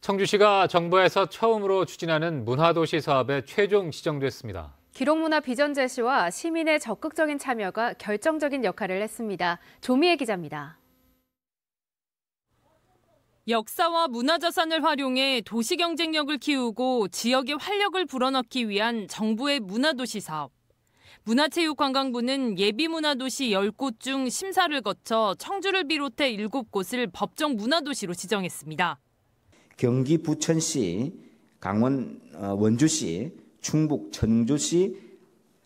청주시가 정부에서 처음으로 추진하는 문화도시 사업에 최종 지정됐습니다. 기록문화 비전 제시와 시민의 적극적인 참여가 결정적인 역할을 했습니다. 조미애 기자입니다. 역사와 문화자산을 활용해 도시 경쟁력을 키우고 지역의 활력을 불어넣기 위한 정부의 문화도시 사업. 문화체육관광부는 예비문화도시 10곳 중 심사를 거쳐 청주를 비롯해 7곳을 법정 문화도시로 지정했습니다. 경기 부천시, 강원 어, 원주시, 충북 전주시,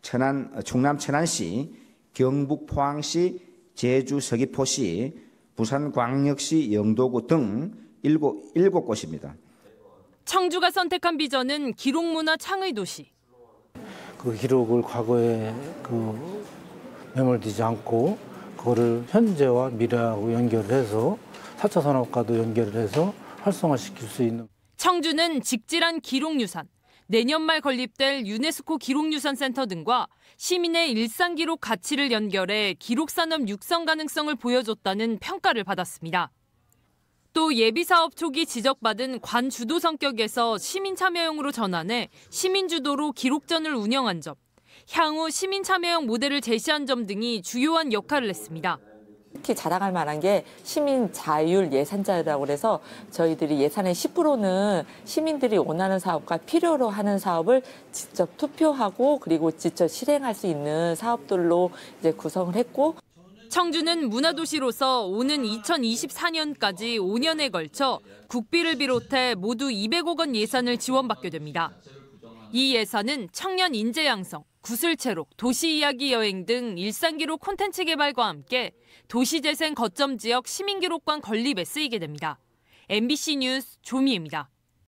천안 어, 충남 천안시, 경북 포항시, 제주 서귀포시, 부산 광역시 영도구 등 7, 7곳입니다. 청주가 선택한 비전은 기록문화 창의 도시. 그 기록을 과거에 그 매몰되지 않고 그거를 현재와 미래하고 연결해서 4차 산업과도 연결 해서 활성화시킬 수 있는. 청주는 직질한 기록유산, 내년 말 건립될 유네스코 기록유산센터 등과 시민의 일상 기록 가치를 연결해 기록산업 육성 가능성을 보여줬다는 평가를 받았습니다. 또 예비사업 초기 지적받은 관주도 성격에서 시민참여형으로 전환해 시민주도로 기록전을 운영한 점, 향후 시민참여형 모델을 제시한 점 등이 주요한 역할을 했습니다. 특히 자랑할 만한 게 시민 자율 예산자라고 그래서 저희들이 예산의 10%는 시민들이 원하는 사업과 필요로 하는 사업을 직접 투표하고 그리고 직접 실행할 수 있는 사업들로 이제 구성을 했고 청주는 문화도시로서 오는 2024년까지 5년에 걸쳐 국비를 비롯해 모두 200억 원 예산을 지원받게 됩니다. 이 예산은 청년 인재 양성, 구슬체로 도시 이야기 여행 등 일상기록 콘텐츠 개발과 함께 도시재생 거점 지역 시민기록관 건립에 쓰이게 됩니다. MBC 뉴스 조미입니다.